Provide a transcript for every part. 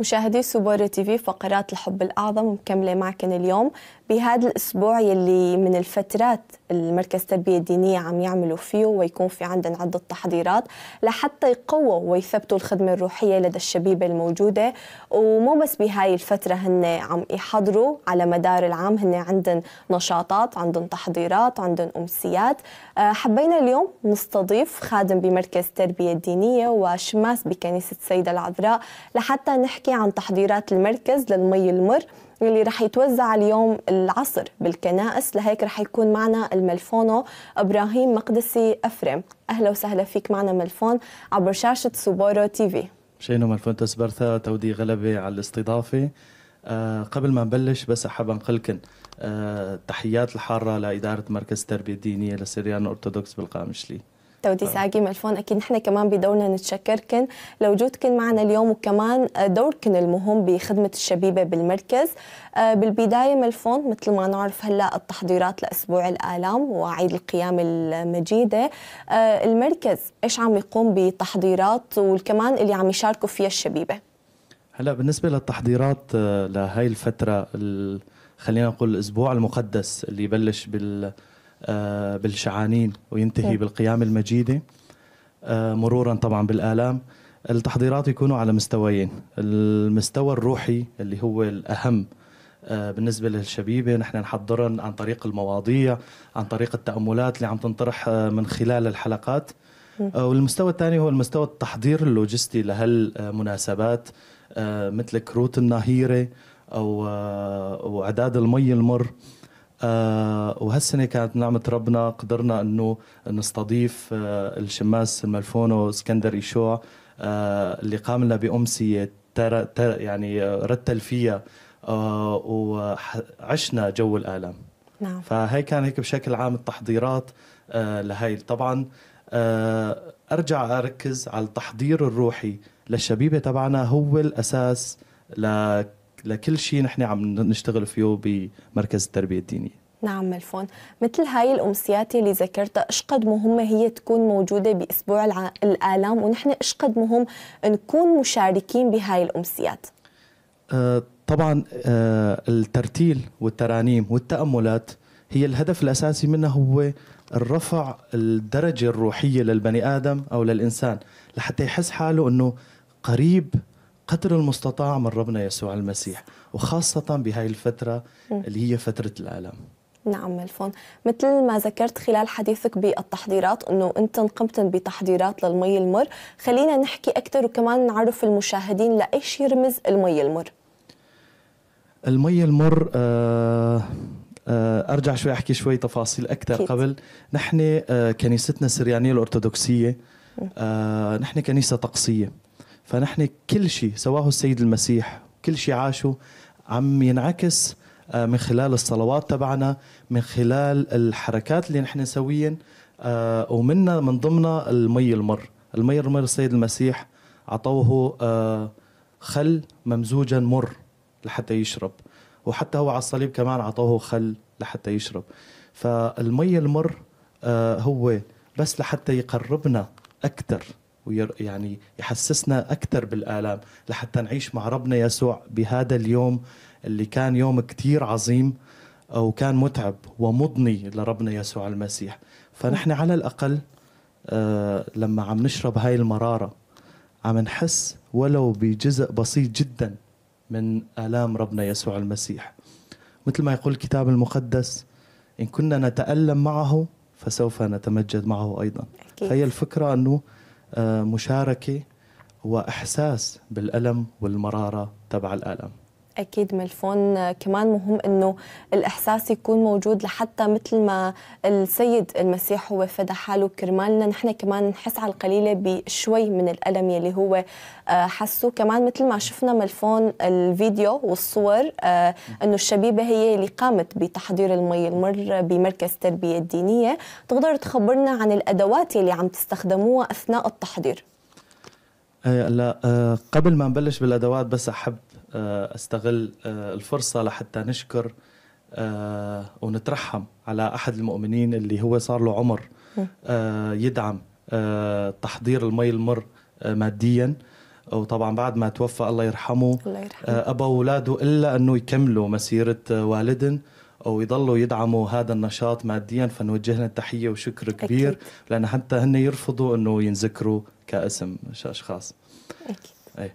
مشاهدي سوبر تي في فقرات الحب الأعظم مكملة معكن اليوم بهذا الاسبوع يلي من الفترات المركز التربيه الدينيه عم يعملوا فيه ويكون في عندنا عده تحضيرات لحتى يقووا ويثبتوا الخدمه الروحيه لدى الشبيبه الموجوده ومو بس بهاي الفتره هن عم يحضروا على مدار العام هن عندن نشاطات عندن تحضيرات عندن امسيات آه، حبينا اليوم نستضيف خادم بمركز التربيه الدينيه وشماس بكنيسه السيده العذراء لحتى نحكي عن تحضيرات المركز للمي المر يلي رح يتوزع اليوم العصر بالكنائس لهيك رح يكون معنا الملفونو ابراهيم مقدسي افرم اهلا وسهلا فيك معنا ملفون عبر شاشه سوبورو تي في شينو ملفون تسبرثا تودي غلبه على الاستضافه أه قبل ما نبلش بس احب انقلكن أه تحيات الحاره لاداره مركز التربيه الدينيه للسريان الارثوذكس بالقامشلي تودي ساقي ملفون أكيد نحن كمان بدورنا نتشكركن لوجودكن معنا اليوم وكمان دوركن المهم بخدمة الشبيبة بالمركز آه، بالبداية ملفون مثل ما نعرف هلأ التحضيرات لأسبوع الآلام وعيد القيام المجيدة آه، المركز إيش عم يقوم بتحضيرات وكمان اللي عم يشاركوا فيها الشبيبة هلا بالنسبة للتحضيرات آه، لهي الفترة خلينا نقول الأسبوع المقدس اللي بلش بال آه، بالشعانين وينتهي طيب. بالقيام المجيده آه، مرورا طبعا بالالام التحضيرات يكونوا على مستويين المستوى الروحي اللي هو الاهم آه، بالنسبه للشبيبه نحن نحضرن عن طريق المواضيع عن طريق التاملات اللي عم تنطرح من خلال الحلقات والمستوى الثاني هو المستوى التحضير اللوجستي لهالمناسبات مثل كروت النهيره او أعداد المي المر آه، وهالسنه كانت نعمه ربنا قدرنا انه نستضيف آه، الشماس الملفونو اسكندر يشوع آه، اللي قام لنا بامسيه تر تر يعني رتل فيها وعشنا جو الآلام نعم فهي كان هيك بشكل عام التحضيرات لهي طبعا ارجع اركز على التحضير الروحي للشبيبه تبعنا هو الاساس لك لكل شيء نحن عم نشتغل فيه بمركز التربيه الدينيه نعم ملفون مثل هاي الأمسيات اللي ذكرتها قد مهمة هي تكون موجودة بأسبوع الع... الآلام ونحن قد مهم نكون مشاركين بهاي الأمسيات آه طبعا آه الترتيل والترانيم والتأملات هي الهدف الأساسي منها هو الرفع الدرجة الروحية للبني آدم أو للإنسان لحتى يحس حاله أنه قريب قدر المستطاع من ربنا يسوع المسيح وخاصة بهاي الفترة اللي هي فترة الألم نعم الفون مثل ما ذكرت خلال حديثك بالتحضيرات انه انت قمت بتحضيرات للمي المر خلينا نحكي اكثر وكمان نعرف المشاهدين لايش يرمز المي المر المي المر آه، آه، ارجع شوي احكي شوي تفاصيل اكثر كيت. قبل نحن آه، كنيستنا السريانيه الارثوذكسيه نحن كنيسه طقسيه فنحن كل شيء سواه السيد المسيح كل شيء عاشه عم ينعكس آه، من خلال الصلوات تبعنا من خلال الحركات اللي نحن نسويين آه، ومنا من ضمنها المي المر المي المر السيد المسيح عطوه آه، خل ممزوجا مر لحتى يشرب وحتى هو على الصليب كمان عطوه خل لحتى يشرب فالمي المر هو بس لحتى يقربنا أكثر ويعني يحسسنا أكثر بالآلام لحتى نعيش مع ربنا يسوع بهذا اليوم اللي كان يوم كتير عظيم وكان متعب ومضني لربنا يسوع المسيح فنحن على الأقل آه لما عم نشرب هاي المرارة عم نحس ولو بجزء بسيط جدا من آلام ربنا يسوع المسيح مثل ما يقول الكتاب المقدس إن كنا نتألم معه فسوف نتمجد معه أيضا هي الفكرة أنه آه، مشاركه واحساس بالالم والمراره تبع الالم اكيد ملفون كمان مهم انه الاحساس يكون موجود لحتى مثل ما السيد المسيح هو فدى حاله كرمالنا نحن كمان نحس على القليله بشوي من الالم يلي هو آه، حسه كمان مثل ما شفنا ملفون الفيديو والصور آه، انه الشبيبه هي اللي قامت بتحضير المي المر بمركز التربيه الدينيه تقدر تخبرنا عن الادوات يلي عم تستخدموها اثناء التحضير هلا آه، قبل ما نبلش بالادوات بس احب آه، استغل آه، الفرصه لحتى نشكر آه، ونترحم على احد المؤمنين اللي هو صار له عمر يدعم تحضير المي المر ماديا وطبعا بعد ما توفى الله يرحمه, الله يرحمه. ابى اولاده الا انه يكملوا مسيره والدن ويضلوا يدعموا هذا النشاط ماديا فنوجه لهم تحيه وشكر كبير أكيد. لان حتى هن يرفضوا انه ينذكروا كاسم اشخاص اكيد اي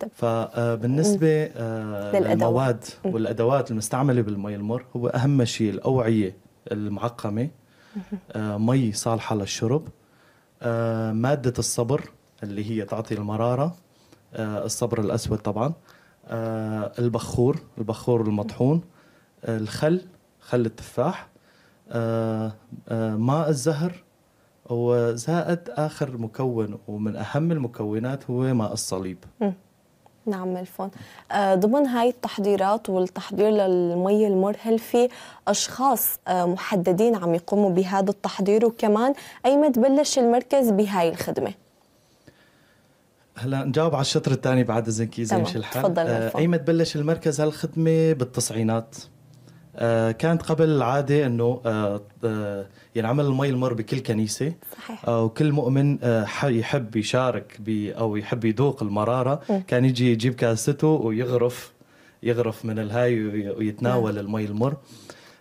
طيب. فبالنسبة آه، آه، للمواد والأدوات المستعملة بالمي المر هو أهم شيء الأوعية المعقمة آه، مي صالحة للشرب مادة الصبر اللي هي تعطي المرارة الصبر الأسود طبعا البخور البخور المطحون الخل خل التفاح ماء الزهر وزائد آخر مكون ومن أهم المكونات هو ماء الصليب نعم الفون آه، ضمن هاي التحضيرات والتحضير للمي المر هل في أشخاص آه، محددين عم يقوموا بهذا التحضير وكمان أي ما تبلش المركز بهاي الخدمة هلا نجاوب على الشطر الثاني بعد اذنك اذا يمشي الحال تفضل آه اي ما تبلش المركز هالخدمه بالتسعينات آه، كانت قبل العادة أنه آه، آه، ينعمل المي المر بكل كنيسة صحيح. وكل مؤمن يحب يشارك أو يحب يذوق المرارة كان يجي يجيب كاسته ويغرف يغرف من الهاي ويتناول نعم. المي المر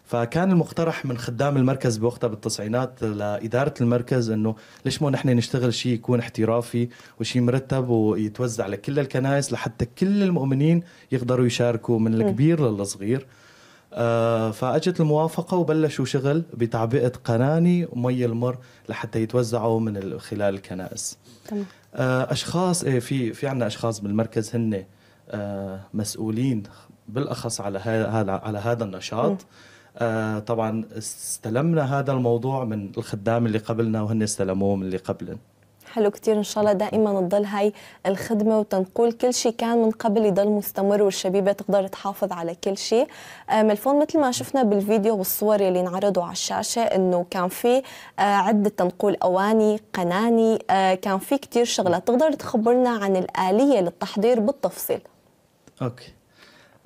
فكان المقترح من خدام المركز بوقتها بالتسعينات لإدارة المركز أنه ليش مو نحن نشتغل شيء يكون احترافي وشيء مرتب ويتوزع لكل الكنائس لحتى كل المؤمنين يقدروا يشاركوا من الكبير للصغير آه، فاجت الموافقه وبلشوا شغل بتعبئه قناني ومي المر لحتى يتوزعوا من خلال الكنائس تمام. آه، اشخاص إيه، في في عندنا اشخاص بالمركز هن آه، مسؤولين بالاخص على هذا على هذا النشاط طبعا استلمنا هذا الموضوع من الخدام اللي قبلنا وهن استلموه من اللي قبلنا حلو كثير ان شاء الله دائما تضل هاي الخدمه وتنقول كل شيء كان من قبل يضل مستمر والشبيبه تقدر تحافظ على كل شيء ملفون مثل ما شفنا بالفيديو والصور اللي انعرضوا على الشاشه انه كان في أه، عده تنقول اواني قناني أه، كان في كثير شغلات تقدر تخبرنا عن الاليه للتحضير بالتفصيل اوكي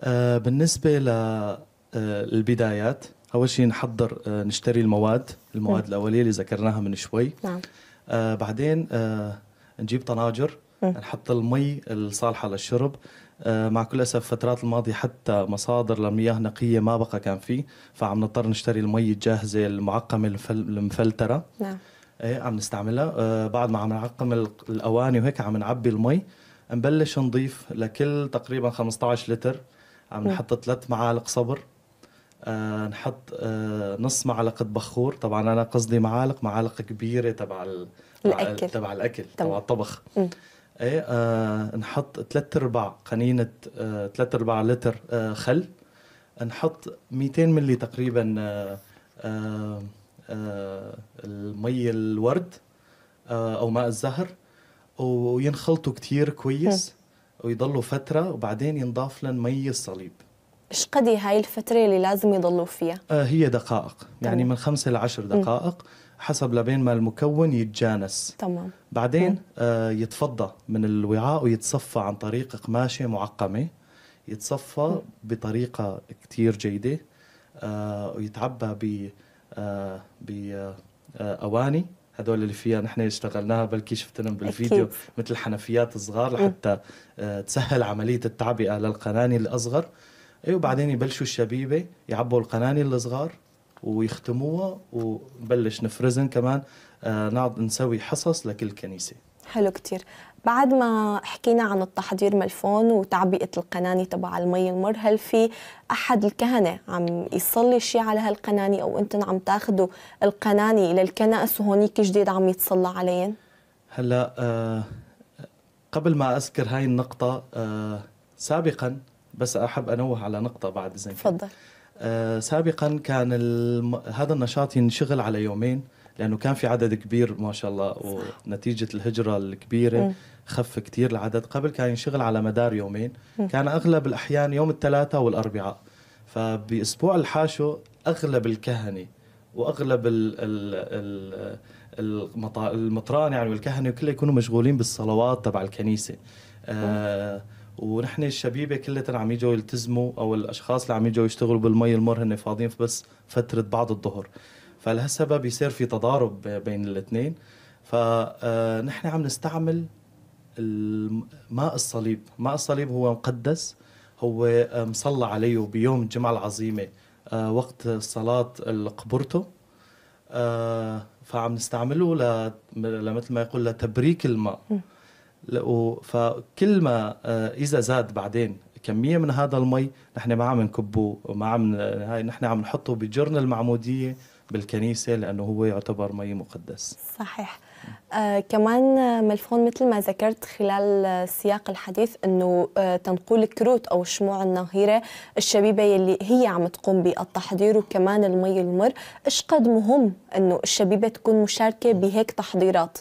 آه بالنسبه للبدايات أه، اول شيء نحضر نشتري المواد المواد الاوليه اللي ذكرناها من شوي نعم آه بعدين آه نجيب طناجر نحط المي الصالحه للشرب آه، مع كل اسف الفترات الماضيه حتى مصادر لمياه نقيه ما بقى كان فيه فعم نضطر نشتري المي الجاهزه المعقمه المفلتره نعم ايه عم نستعملها آه، بعد ما عم نعقم الاواني وهيك عم نعبي المي نبلش نضيف لكل تقريبا 15 لتر عم نحط ثلاث معالق صبر آه نحط آه نص معلقه بخور طبعا انا قصدي معالق معالق كبيره تبع الاكل تبع الاكل تبع الطبخ ايه آه نحط ثلاث ارباع قنينه ثلاث آه، ارباع لتر آه، خل نحط 200 ملي تقريبا آه، المي الورد او ماء الزهر وينخلطوا كتير كويس ويضلوا فتره وبعدين ينضاف لهم مي الصليب ايش قد هاي الفتره اللي لازم يضلوا فيها آه، هي دقائق يعني من خمسة لعشر دقائق م. حسب لبين ما المكون يتجانس تمام بعدين آه يتفضى من الوعاء ويتصفى عن طريق قماشه معقمه يتصفى مم. بطريقه كثير جيده آه ويتعبى ب آه ب آه اواني هدول اللي فيها نحن اشتغلناها بلكي شفتنهم بالفيديو أكيد. مثل حنفيات صغار لحتى آه، تسهل عمليه التعبئه للقناني الاصغر اي وبعدين يبلشوا الشبيبه يعبوا القناني الصغار ويختموها ونبلش نفرزن كمان آه نسوي حصص لكل كنيسه حلو كتير بعد ما حكينا عن التحضير ملفون وتعبئة القناني تبع المي المر هل في أحد الكهنة عم يصلي شيء على هالقناني أو أنتم عم تاخذوا القناني للكنائس وهونيك جديد عم يتصلى عليهن؟ هلا آه قبل ما أذكر هاي النقطة آه سابقا بس احب انوه على نقطه بعد اذنك تفضل آه سابقا كان هذا النشاط ينشغل على يومين لانه كان في عدد كبير ما شاء الله ونتيجه الهجره الكبيره خف كثير العدد قبل كان ينشغل على مدار يومين كان اغلب الاحيان يوم الثلاثاء والاربعاء فباسبوع الحاشو اغلب الكهنه واغلب ال ال ال المطران يعني والكهنه وكله يكونوا مشغولين بالصلوات تبع الكنيسه آه ونحن الشبيبه كلها عم يجوا يلتزموا او الاشخاص اللي عم يجوا يشتغلوا بالمي المر هن فاضيين بس فتره بعد الظهر فلهالسبب يصير في تضارب بين الاثنين فنحن آه، عم نستعمل ماء الصليب ماء الصليب هو مقدس هو آه، مصلى عليه بيوم الجمعة العظيمة آه، وقت صلاة قبرته فعم نستعمله لمثل ما يقول لتبريك الماء فكل ما آه، اذا زاد بعدين كميه من هذا المي نحن ما عم نكبه ما عم هاي نحن عم نحطه بجرن المعموديه بالكنيسه لانه هو يعتبر مي مقدس صحيح آه كمان آه، ملفون مثل ما ذكرت خلال آه، سياق الحديث انه آه تنقول الكروت او الشموع النهيره الشبيبه يلي هي عم تقوم بالتحضير وكمان المي المر ايش قد مهم انه الشبيبه تكون مشاركه بهيك تحضيرات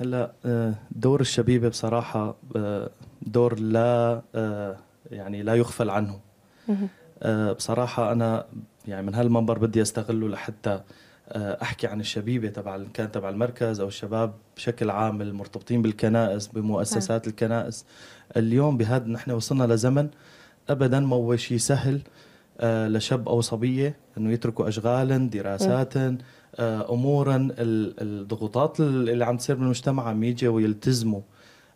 هلا آه، دور الشبيبه بصراحه آه، دور لا آه، يعني لا يغفل عنه بصراحه انا يعني من هالمنبر بدي استغله لحتى احكي عن الشبيبه تبع ان كان تبع المركز او الشباب بشكل عام المرتبطين بالكنائس بمؤسسات نعم. الكنائس اليوم بهذا نحن وصلنا لزمن ابدا ما هو شيء سهل لشاب او صبيه انه يتركوا اشغالا دراسات آه، امورا الضغوطات اللي عم تصير بالمجتمع عم يجي ويلتزموا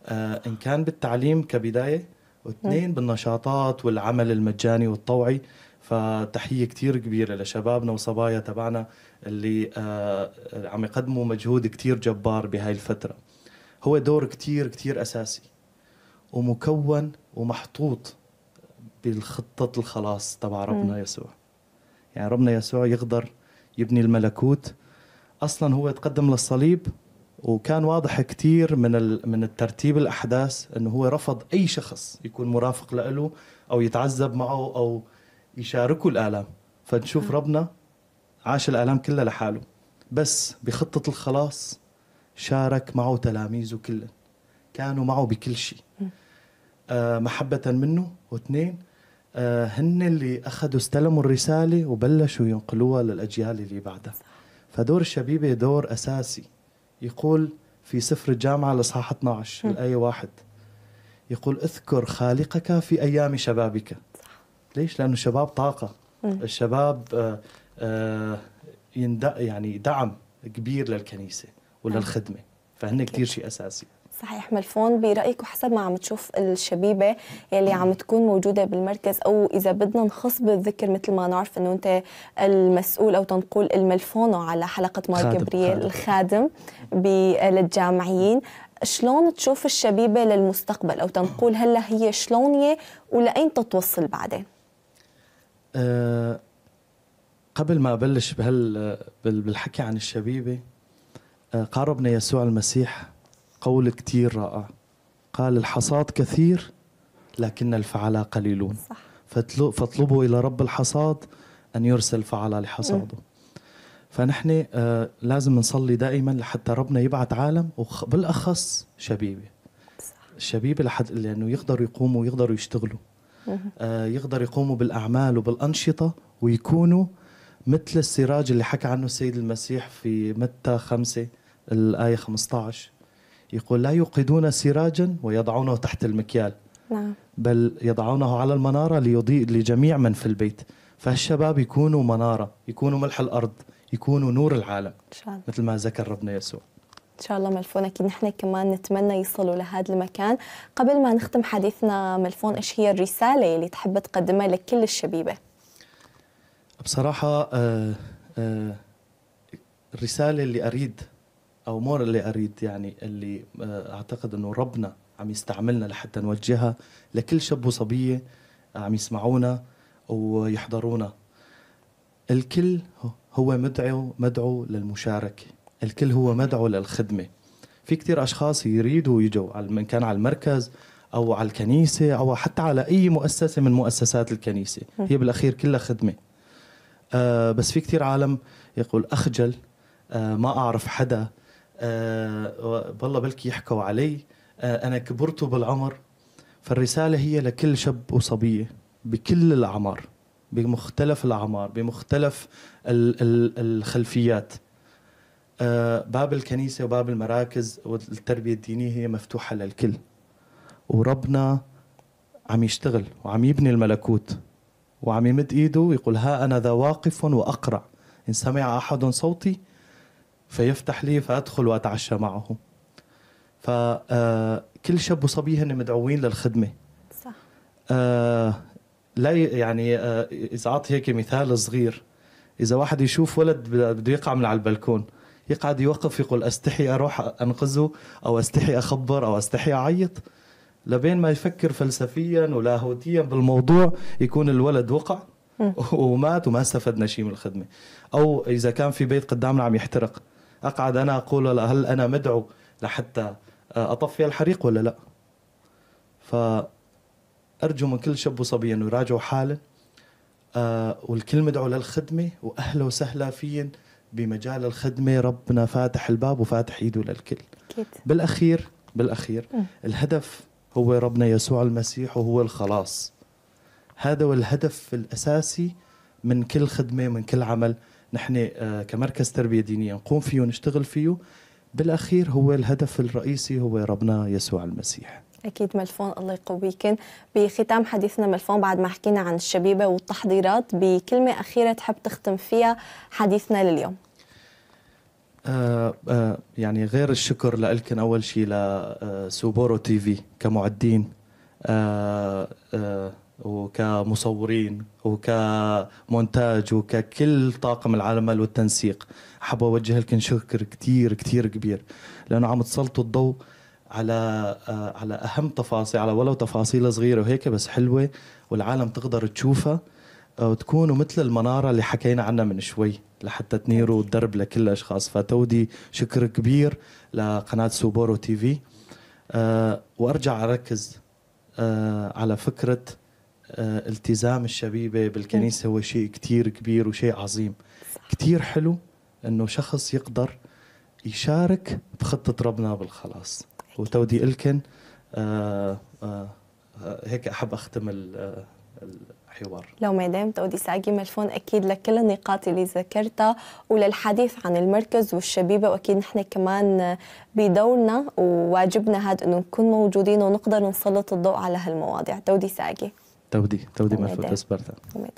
آه، ان كان بالتعليم كبدايه واثنين بالنشاطات والعمل المجاني والطوعي فتحيه كثير كبيره لشبابنا وصبايا تبعنا اللي آه، عم يقدموا مجهود كثير جبار بهاي الفتره هو دور كثير كثير اساسي ومكون ومحطوط بالخطه الخلاص تبع ربنا يسوع يعني ربنا يسوع يقدر يبني الملكوت اصلا هو تقدم للصليب وكان واضح كثير من من الترتيب الاحداث انه هو رفض اي شخص يكون مرافق له او يتعذب معه او يشاركه الالام فنشوف ربنا عاش الالام كلها لحاله بس بخطه الخلاص شارك معه تلاميذه كلهم كانوا معه بكل شيء آه، محبه منه واثنين آه، هن اللي اخذوا استلموا الرساله وبلشوا ينقلوها للاجيال اللي بعدها فدور الشبيبه دور اساسي يقول في سفر الجامعه الاصحاح 12 الايه واحد يقول اذكر خالقك في ايام شبابك ليش لانه الشباب طاقه الشباب آه، آآ يعني دعم كبير للكنيسه وللخدمه فهن كثير شيء اساسي صحيح ملفون برايك وحسب ما عم تشوف الشبيبه يلي عم تكون موجوده بالمركز او اذا بدنا نخص بالذكر مثل ما نعرف انه انت المسؤول او تنقول الملفونه على حلقه مار جبريل الخادم للجامعيين شلون تشوف الشبيبه للمستقبل او تنقول هلا هي شلون هي ولأين تتوصل بعدين؟ أه قبل ما ابلش بهال بالحكي عن الشبيبه أه، قاربنا يسوع المسيح قول كتير رائع قال الحصاد كثير لكن الفعلاء قليلون صح. فاطلبوا إلى رب الحصاد أن يرسل فعلاء لحصاده فنحن آه لازم نصلي دائما لحتى ربنا يبعث عالم وبالاخص شبيبه صح. الشبيبه لحد لانه يقدروا يقوموا ويقدروا يشتغلوا آه يقدروا يقوموا بالاعمال وبالانشطه ويكونوا مثل السراج اللي حكى عنه السيد المسيح في متى خمسة الآية 15 يقول لا يوقدون سراجا ويضعونه تحت المكيال نعم بل يضعونه على المنارة ليضيء لجميع من في البيت فالشباب يكونوا منارة يكونوا ملح الأرض يكونوا نور العالم إن شاء الله مثل ما ذكر ربنا يسوع ان شاء الله ملفون اكيد نحن كمان نتمنى يصلوا لهذا المكان قبل ما نختم حديثنا ملفون ايش هي الرساله اللي تحب تقدمها لكل الشبيبه بصراحه آه، آه، الرساله اللي اريد او مور اللي اريد يعني اللي آه، اعتقد انه ربنا عم يستعملنا لحتى نوجهها لكل شاب وصبيه عم يسمعونا ويحضرونا الكل هو مدعو مدعو للمشاركه الكل هو مدعو للخدمه في كثير اشخاص يريدوا يجوا ان كان على المركز او على الكنيسه او حتى على اي مؤسسه من مؤسسات الكنيسه هي بالاخير كلها خدمه آه بس في كثير عالم يقول اخجل آه ما اعرف حدا آه، والله بلكي يحكوا علي آه، أنا كبرت بالعمر فالرسالة هي لكل شاب وصبية بكل الأعمار بمختلف الأعمار بمختلف الخلفيات آه، باب الكنيسة وباب المراكز والتربية الدينية هي مفتوحة للكل وربنا عم يشتغل وعم يبني الملكوت وعم يمد ايده ويقول ها انا ذا واقف واقرع ان سمع احد صوتي فيفتح لي فادخل واتعشى معه فكل آه، شاب وصبي هن مدعوين للخدمه صح آه، لا يعني آه، اذا اعطي هيك مثال صغير اذا واحد يشوف ولد بده يقع من على البلكون يقعد يوقف يقول استحي اروح انقذه او استحي اخبر او استحي اعيط لبين ما يفكر فلسفيا ولاهوتيا بالموضوع يكون الولد وقع ومات وما استفدنا شيء من الخدمه او اذا كان في بيت قدامنا عم يحترق اقعد انا اقول هل انا مدعو لحتى اطفي الحريق ولا لا فارجو من كل شاب وصبي انه يراجعوا حالا آه، والكل مدعو للخدمه واهلا وسهلا فين بمجال الخدمه ربنا فاتح الباب وفاتح ايده للكل أكيد. بالاخير بالاخير الهدف هو ربنا يسوع المسيح وهو الخلاص هذا هو الهدف الاساسي من كل خدمه من كل عمل نحن آه، كمركز تربيه دينيه نقوم فيه ونشتغل فيه بالاخير هو الهدف الرئيسي هو ربنا يسوع المسيح اكيد ملفون الله يقويكن بختام حديثنا ملفون بعد ما حكينا عن الشبيبه والتحضيرات بكلمه اخيره تحب تختم فيها حديثنا لليوم آه آه يعني غير الشكر لألكن أول شيء لسوبورو آه، تي في كمعدين آه آه وكمصورين وكمونتاج وككل طاقم العمل والتنسيق حاب اوجه لكم شكر كثير كثير كبير لانه عم تسلطوا الضوء على آه، على اهم تفاصيل على ولو تفاصيل صغيره وهيك بس حلوه والعالم تقدر تشوفها آه، وتكونوا مثل المناره اللي حكينا عنها من شوي لحتى تنيروا الدرب لكل الاشخاص فتودي شكر كبير لقناه سوبورو تي في آه، وارجع اركز على فكره آه، التزام الشبيبه بالكنيسه هو شيء كثير كبير وشيء عظيم كثير حلو انه شخص يقدر يشارك بخطه ربنا بالخلاص وتودي الكن آه، آه، هيك احب اختم الحوار لو ما دام تودي ساقي ملفون أكيد لكل النقاط اللي ذكرتها وللحديث عن المركز والشبيبة وأكيد نحن كمان بدورنا وواجبنا هذا أنه نكون موجودين ونقدر نسلط الضوء على هالمواضيع تودي ساقي تودي تودي مرفوض اسبرتا